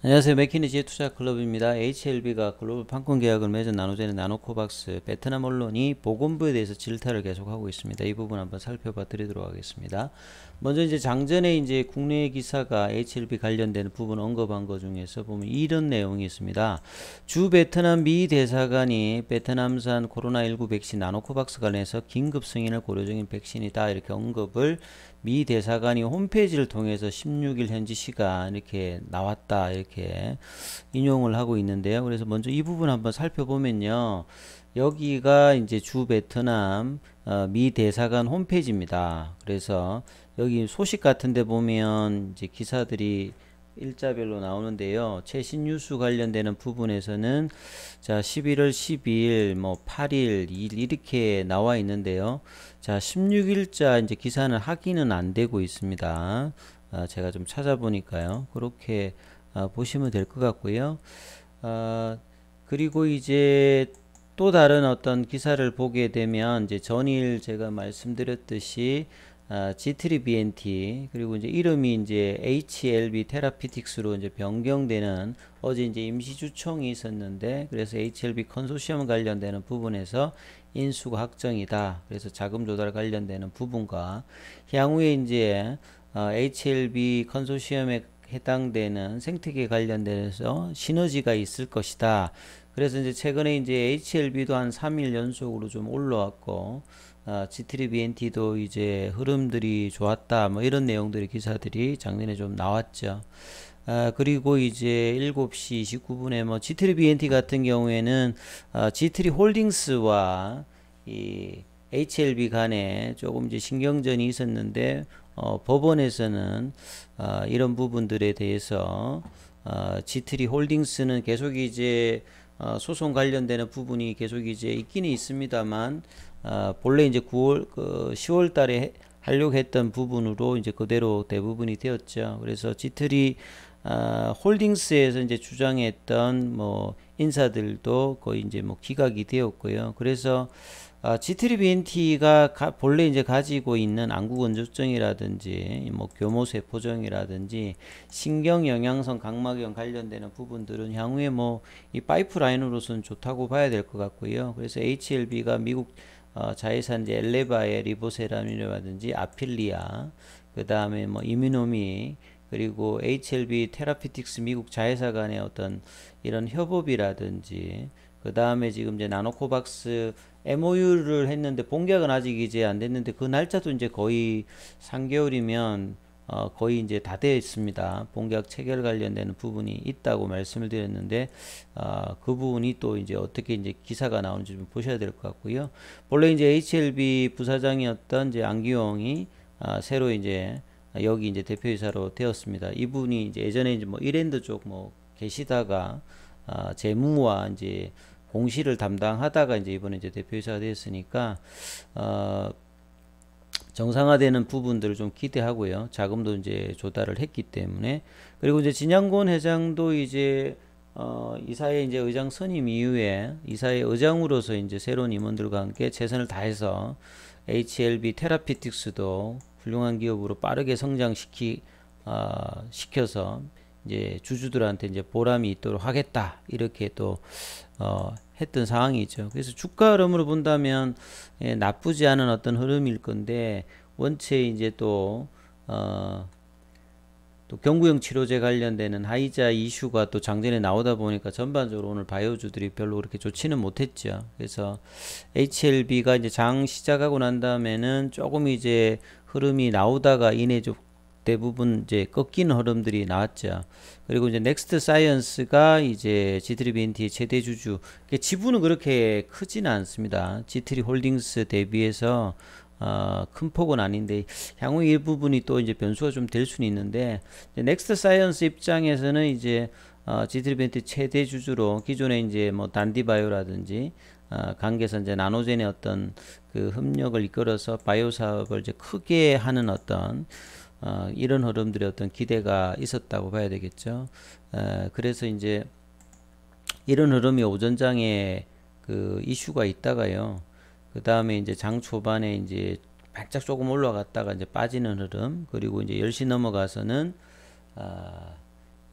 안녕하세요. 맥키니지 투자 클럽입니다. HLB가 글로벌 판권 계약을 맺은 나노젠의 나노코박스 베트남 언론이 보건부에 대해서 질타를 계속하고 있습니다. 이 부분 한번 살펴봐 드리도록 하겠습니다. 먼저 이제 장전에 이제 국내 기사가 HLB 관련된 부분 언급한 것 중에서 보면 이런 내용이 있습니다. 주 베트남 미 대사관이 베트남산 코로나19 백신 나노코박스 관련해서 긴급 승인을 고려 중인 백신이다 이렇게 언급을 미 대사관이 홈페이지를 통해서 16일 현지 시간 이렇게 나왔다 이렇게 이렇게 인용을 하고 있는데요. 그래서 먼저 이 부분 한번 살펴보면요. 여기가 이제 주 베트남 어, 미 대사관 홈페이지입니다. 그래서 여기 소식 같은데 보면 이제 기사들이 일자별로 나오는데요. 최신 뉴스 관련되는 부분에서는 자 11월 12일, 뭐 8일, 2일 이렇게 나와 있는데요. 자 16일자 이제 기사는 확인은 안 되고 있습니다. 아, 제가 좀 찾아보니까요. 그렇게 아, 보시면 될 것 같고요. 아, 그리고 이제 또 다른 어떤 기사를 보게 되면 이제 전일 제가 말씀드렸듯이 아, G3BNT 그리고 이제 이름이 이제 HLB 테라피틱스로 이제 변경되는 어제 이제 임시주총이 있었는데 그래서 HLB 컨소시엄 관련되는 부분에서 인수 확정이다. 그래서 자금 조달 관련되는 부분과 향후에 이제 어, HLB 컨소시엄의 해당되는 생태계 관련돼서 시너지가 있을 것이다. 그래서 이제 최근에 이제 HLB도 한 3일 연속으로 좀 올라왔고 아, G3BNT도 이제 흐름들이 좋았다 뭐 이런 내용들의 기사들이 작년에 좀 나왔죠. 아, 그리고 이제 7시 29분에 뭐 G3BNT 같은 경우에는 아, G3 홀딩스와 이 HLB 간에 조금 이제 신경전이 있었는데 어, 법원에서는 어, 이런 부분들에 대해서 지트리 어, 홀딩스는 계속 이제 어, 소송 관련되는 부분이 계속 이제 있기는 있습니다만 어, 본래 이제 9월 그 10월 달에 하려고 했던 부분으로 이제 그대로 대부분이 되었죠. 그래서 지트리 아, 홀딩스에서 이제 주장했던 뭐 인사들도 거의 이제 뭐 기각이 되었고요. 그래서 아, G3BNT가 가, 본래 이제 가지고 있는 안구건조증이라든지 뭐 교모세포종이라든지 신경영양성 각막염 관련되는 부분들은 향후에 뭐 이 파이프라인으로서는 좋다고 봐야 될 것 같고요. 그래서 HLB가 미국 어, 자회사인지 엘레바의 리보세라민이라든지 아필리아 그 다음에 뭐 이미노미 그리고 HLB 테라피틱스 미국 자회사 간의 어떤 이런 협업이라든지 그 다음에 지금 이제 나노코박스 MOU를 했는데 본계약은 아직 이제 안 됐는데 그 날짜도 이제 거의 3개월이면 어 거의 이제 다 되어 있습니다. 본계약 체결 관련되는 부분이 있다고 말씀을 드렸는데 어그 아, 부분이 또 이제 어떻게 이제 기사가 나오는지 좀 보셔야 될 것 같고요. 본래 이제 HLB 부사장이었던 이제 안기용이 어 새로 이제 아, 여기 이제 대표이사로 되었습니다. 이분이 이제 예전에 이제 뭐 이랜드 쪽 뭐 계시다가 아, 재무와 이제 공시를 담당하다가 이제 이번에 이제 대표이사가 되었으니까 어, 정상화되는 부분들을 좀 기대하고요. 자금도 이제 조달을 했기 때문에 그리고 이제 진양곤 회장도 이제 어, 이사회 이제 의장 선임 이후에 이사회 의장으로서 이제 새로운 임원들과 함께 최선을 다해서 HLB 테라피틱스도 훌륭한 기업으로 빠르게 성장시키 어, 시켜서 이제 주주들한테 이제 보람이 있도록 하겠다 이렇게 또 어, 했던 상황이 죠 그래서 주가 흐름으로 본다면 예, 나쁘지 않은 어떤 흐름일 건데 원체 이제 또 어, 또 경구용 치료제 관련되는 하이자 이슈가 또 장전에 나오다 보니까 전반적으로 오늘 바이오주들이 별로 그렇게 좋지는 못했죠. 그래서 HLB가 이제 장 시작하고 난 다음에는 조금 이제 흐름이 나오다가 이내 좀 대부분 이제 꺾인 흐름들이 나왔죠. 그리고 이제 넥스트 사이언스가 이제 G3 BNT의 최대 주주. 지분은 그렇게 크지는 않습니다. G3 홀딩스 대비해서 어, 큰 폭은 아닌데 향후 일부분이 또 이제 변수가 좀 될 수는 있는데 넥스트 사이언스 입장에서는 이제 어, 지트리벤트 최대 주주로 기존에 이제 뭐 단디바이오라든지 어, 관계선 이제 나노젠의 어떤 그 협력을 이끌어서 바이오 사업을 이제 크게 하는 어떤 어, 이런 흐름들의 어떤 기대가 있었다고 봐야 되겠죠. 어, 그래서 이제 이런 흐름이 오전장에 그 이슈가 있다가요. 그 다음에 이제 장 초반에 이제 바짝 조금 올라갔다가 이제 빠지는 흐름 그리고 이제 10시 넘어가서는 아,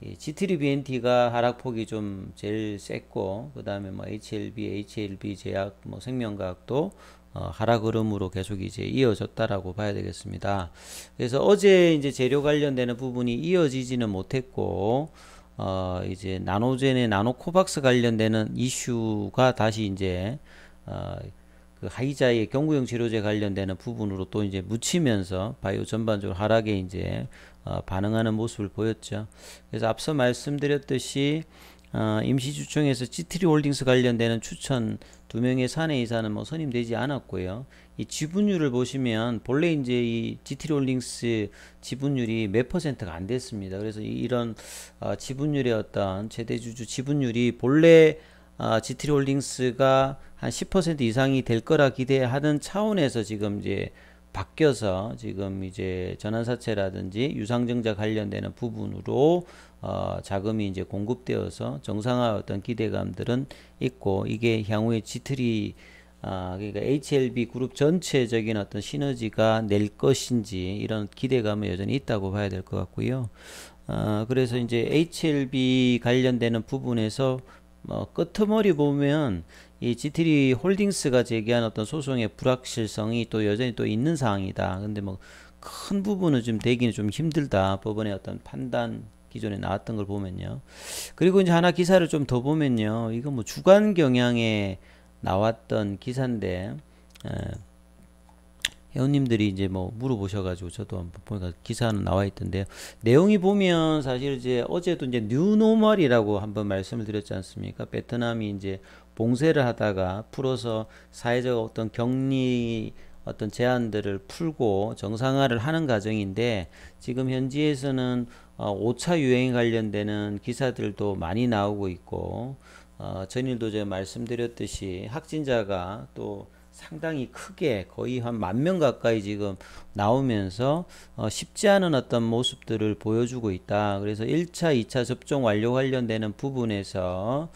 예, G3BNT가 하락폭이 좀 제일 셌고 그 다음에 뭐 HLB, HLB 제약, 뭐 생명과학도 어, 하락 흐름으로 계속 이제 이어졌다라고 봐야 되겠습니다. 그래서 어제 이제 재료 관련되는 부분이 이어지지는 못했고 어, 이제 나노젠의 나노코박스 관련되는 이슈가 다시 이제 어, 그 하이자의 경구용 치료제 관련되는 부분으로 또 이제 묻히면서 바이오 전반적으로 하락에 이제 어, 반응하는 모습을 보였죠. 그래서 앞서 말씀드렸듯이 어, 임시주총에서 지트리 홀딩스 관련되는 추천 두 명의 사내 이사는 뭐 선임되지 않았고요. 이 지분율을 보시면 본래 이제 이 GT 롤링스 지분율이 몇 퍼센트가 안 됐습니다. 그래서 이런 어, 지분율의 어떤 최대 주주 지분율이 본래 아, 어, G3 홀딩스가 한 10% 이상이 될 거라 기대하는 차원에서 지금 이제 바뀌어서 지금 이제 전환사채라든지 유상증자 관련되는 부분으로 어, 자금이 이제 공급되어서 정상화 어떤 기대감들은 있고 이게 향후에 G3 아, 그러니까 HLB 그룹 전체적인 어떤 시너지가 낼 것인지 이런 기대감은 여전히 있다고 봐야 될 것 같고요. 아, 그래서 이제 HLB 관련되는 부분에서 뭐 끄트머리 보면 이 GTD 홀딩스가 제기한 어떤 소송의 불확실성이 또 여전히 또 있는 상황이다. 근데 뭐 큰 부분은 좀 되기는 좀 힘들다. 법원의 어떤 판단 기존에 나왔던 걸 보면요. 그리고 이제 하나 기사를 좀 더 보면요. 이거 뭐 주간 경향에 나왔던 기사인데 에, 회원님들이 이제 뭐 물어보셔가지고 저도 한번 보니까 기사는 나와 있던데요. 내용이 보면 사실 이제 어제도 이제 뉴노멀이라고 한번 말씀을 드렸지 않습니까? 베트남이 이제 봉쇄를 하다가 풀어서 사회적 어떤 격리 어떤 제한들을 풀고 정상화를 하는 과정인데 지금 현지에서는 어, 5차 유행 관련되는 기사들도 많이 나오고 있고 어, 전일도 제가 말씀드렸듯이 확진자가 또 상당히 크게 거의 한 만 명 가까이 지금 나오면서 어 쉽지 않은 어떤 모습들을 보여주고 있다. 그래서 1차, 2차 접종 완료 관련되는 부분에서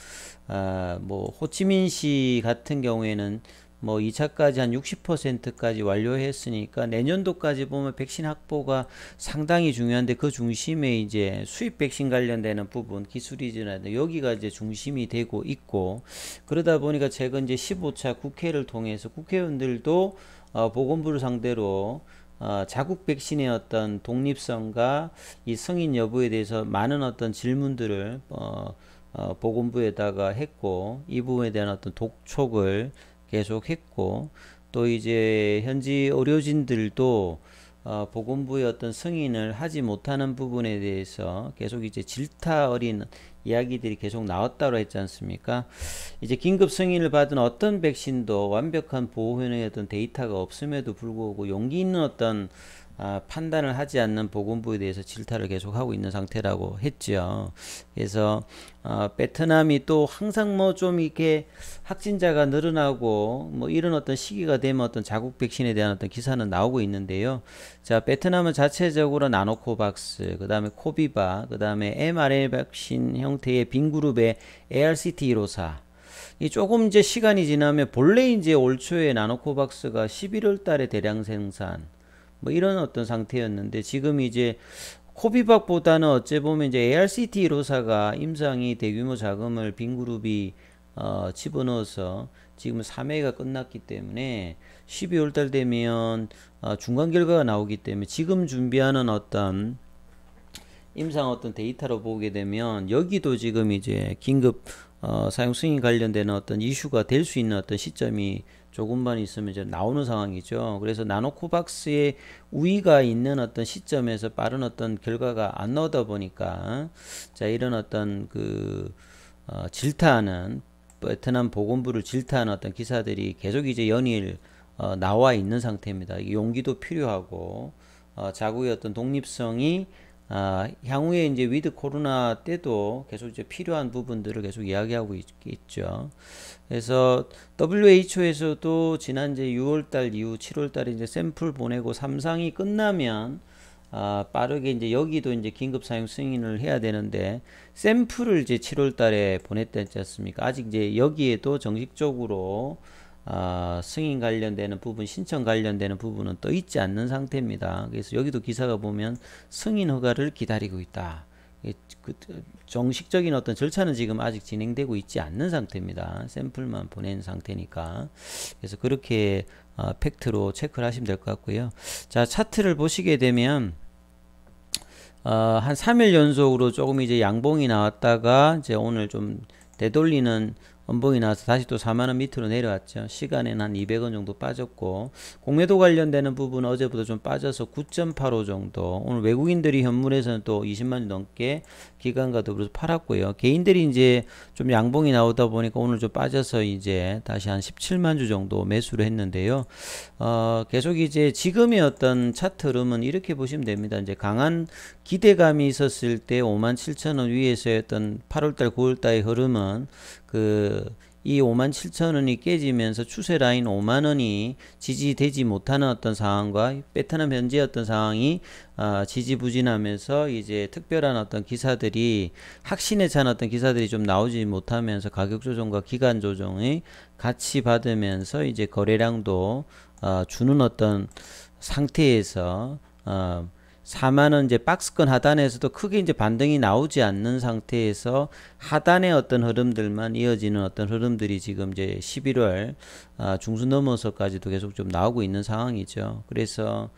아뭐 호치민시 같은 경우에는 뭐 2차까지 한 60%까지 완료했으니까 내년도까지 보면 백신 확보가 상당히 중요한데 그 중심에 이제 수입 백신 관련되는 부분 기술이지라든 나 여기가 이제 중심이 되고 있고 그러다 보니까 최근 이제 15차 국회를 통해서 국회의원들도 어, 보건부를 상대로 어, 자국 백신의 어떤 독립성과 이 승인 여부에 대해서 많은 어떤 질문들을 어, 어, 보건부에다가 했고 이 부분에 대한 어떤 독촉을 계속했고 또 이제 현지 의료진들도 어, 보건부의 어떤 승인을 하지 못하는 부분에 대해서 계속 이제 질타 어린 이야기들이 계속 나왔다고 했지 않습니까? 이제 긴급 승인을 받은 어떤 백신도 완벽한 보호 효능의 어떤 데이터가 없음에도 불구하고 용기 있는 어떤 아, 판단을 하지 않는 보건부에 대해서 질타를 계속하고 있는 상태라고 했죠 그래서 어, 베트남이 또 항상 뭐 좀 이렇게 확진자가 늘어나고 뭐 이런 어떤 시기가 되면 어떤 자국 백신에 대한 어떤 기사는 나오고 있는데요. 자, 베트남은 자체적으로 나노코박스, 그 다음에 코비바, 그 다음에 mRNA 백신 형태의 빈그룹의 a r c t 1 5이 조금 이제 시간이 지나면 본래 이제 올 초에 나노코박스가 11월 달에 대량 생산, 뭐 이런 어떤 상태였는데 지금 이제 코비박보다는 어찌 보면 이제 ARCT 로사가 임상이 대규모 자금을 빈 그룹이 어, 집어넣어서 지금 3회가 끝났기 때문에 12월 달 되면 어, 중간 결과가 나오기 때문에 지금 준비하는 어떤 임상 어떤 데이터로 보게 되면 여기도 지금 이제 긴급 어, 사용 승인 관련되는 어떤 이슈가 될 수 있는 어떤 시점이 조금만 있으면 이제 나오는 상황이죠. 그래서 나노코박스의 우위가 있는 어떤 시점에서 빠른 어떤 결과가 안 나오다 보니까 자 이런 어떤 그 어, 질타하는 베트남 보건부를 질타하는 어떤 기사들이 계속 이제 연일 어, 나와 있는 상태입니다. 용기도 필요하고 어, 자국의 어떤 독립성이 아, 향후에 이제 위드 코로나 때도 계속 이제 필요한 부분들을 계속 이야기하고 있, 죠 그래서 WHO에서도 지난 이제 6월달 이후 7월달에 이제 샘플 보내고 삼상이 끝나면 아, 빠르게 이제 여기도 이제 긴급 사용 승인을 해야 되는데 샘플을 이제 7월달에 보냈지 않습니까? 아직 이제 여기에도 정식적으로 어, 승인 관련되는 부분, 신청 관련되는 부분은 또 있지 않는 상태입니다. 그래서 여기도 기사가 보면 승인 허가를 기다리고 있다. 그, 정식적인 어떤 절차는 지금 아직 진행되고 있지 않는 상태입니다. 샘플만 보낸 상태니까. 그래서 그렇게 어, 팩트로 체크를 하시면 될 것 같고요. 자, 차트를 보시게 되면 어, 한 3일 연속으로 조금 이제 양봉이 나왔다가 이제 오늘 좀 되돌리는 음봉이 나와서 다시 또 4만원 밑으로 내려왔죠. 시간에는 한 200원 정도 빠졌고 공매도 관련되는 부분 어제보다 좀 빠져서 9.85 정도 오늘 외국인들이 현물에서는 또 20만원 넘게 기관과 더불어서 팔았고요. 개인들이 이제 좀 양봉이 나오다 보니까 오늘 좀 빠져서 이제 다시 한 17만주 정도 매수를 했는데요. 어, 계속 이제 지금의 어떤 차트 흐름은 이렇게 보시면 됩니다. 이제 강한 기대감이 있었을 때 5만 7천원 위에서의 어떤 8월달 9월달의 흐름은 그이 5만 7천 원이 깨지면서 추세 라인 5만 원이 지지되지 못하는 어떤 상황과 베트남 현재 어떤 상황이 아, 지지부진하면서 이제 특별한 어떤 기사들이 확신에 찬 어떤 기사들이 좀 나오지 못하면서 가격 조정과 기간 조정이 같이 받으면서 이제 거래량도 아, 주는 어떤 상태에서 아, 4만원 이제 박스권 하단에서도 크게 이제 반등이 나오지 않는 상태에서 하단의 어떤 흐름들만 이어지는 어떤 흐름들이 지금 이제 11월 아, 중순 넘어서까지도 계속 좀 나오고 있는 상황이죠. 그래서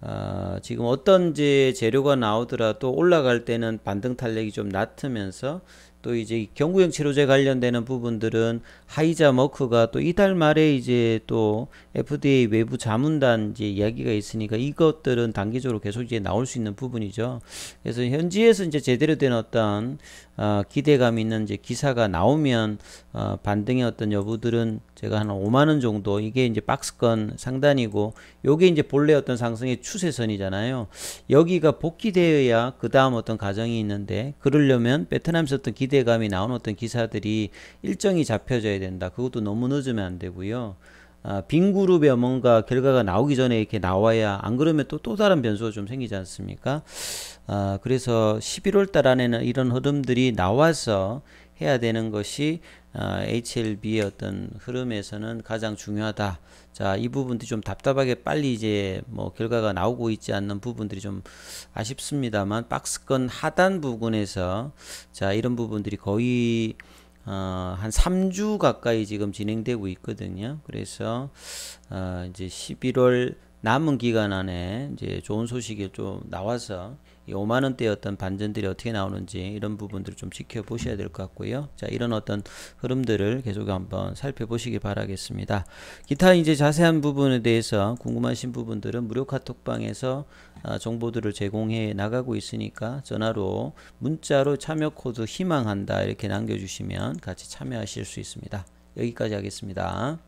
아, 지금 어떤 이제 재료가 나오더라도 올라갈 때는 반등 탄력이 좀 낮으면서 또 이제 경구용 치료제 관련되는 부분들은 하이자 머크가 또 이달 말에 이제 또 FDA 외부 자문단 이제 이야기가 있으니까 이것들은 단기적으로 계속 이제 나올 수 있는 부분이죠. 그래서 현지에서 이제 제대로 된 어떤 어, 기대감 있는 이제 기사가 나오면 어, 반등의 어떤 여부들은 제가 한 5만 원 정도 이게 이제 박스권 상단이고 요게 이제 본래 어떤 상승의 추세선이잖아요. 여기가 복귀되어야 그다음 어떤 가정이 있는데 그러려면 베트남에서 어떤 기대 기대감이 나온 어떤 기사들이 일정이 잡혀져야 된다. 그것도 너무 늦으면 안 되고요. 아, 빈 그룹에 뭔가 결과가 나오기 전에 이렇게 나와야 안 그러면 또 또 다른 변수가 좀 생기지 않습니까? 아, 그래서 11월 달 안에는 이런 흐름들이 나와서 해야 되는 것이 어, HLB의 어떤 흐름에서는 가장 중요하다. 자, 이부분들좀 답답하게 빨리 이제 뭐 결과가 나오고 있지 않는 부분들이 좀 아쉽습니다만 박스권 하단 부분에서 자, 이런 부분들이 거의 어, 한 3주 가까이 지금 진행되고 있거든요. 그래서 어, 이제 11월 남은 기간 안에 이제 좋은 소식이 좀 나와서 5만 원대 어떤 반전들이 어떻게 나오는지 이런 부분들을 좀 지켜보셔야 될 것 같고요. 자, 이런 어떤 흐름들을 계속 한번 살펴보시기 바라겠습니다. 기타 이제 자세한 부분에 대해서 궁금하신 부분들은 무료 카톡방에서 아, 정보들을 제공해 나가고 있으니까 전화로 문자로 참여 코드 희망한다 이렇게 남겨주시면 같이 참여하실 수 있습니다. 여기까지 하겠습니다.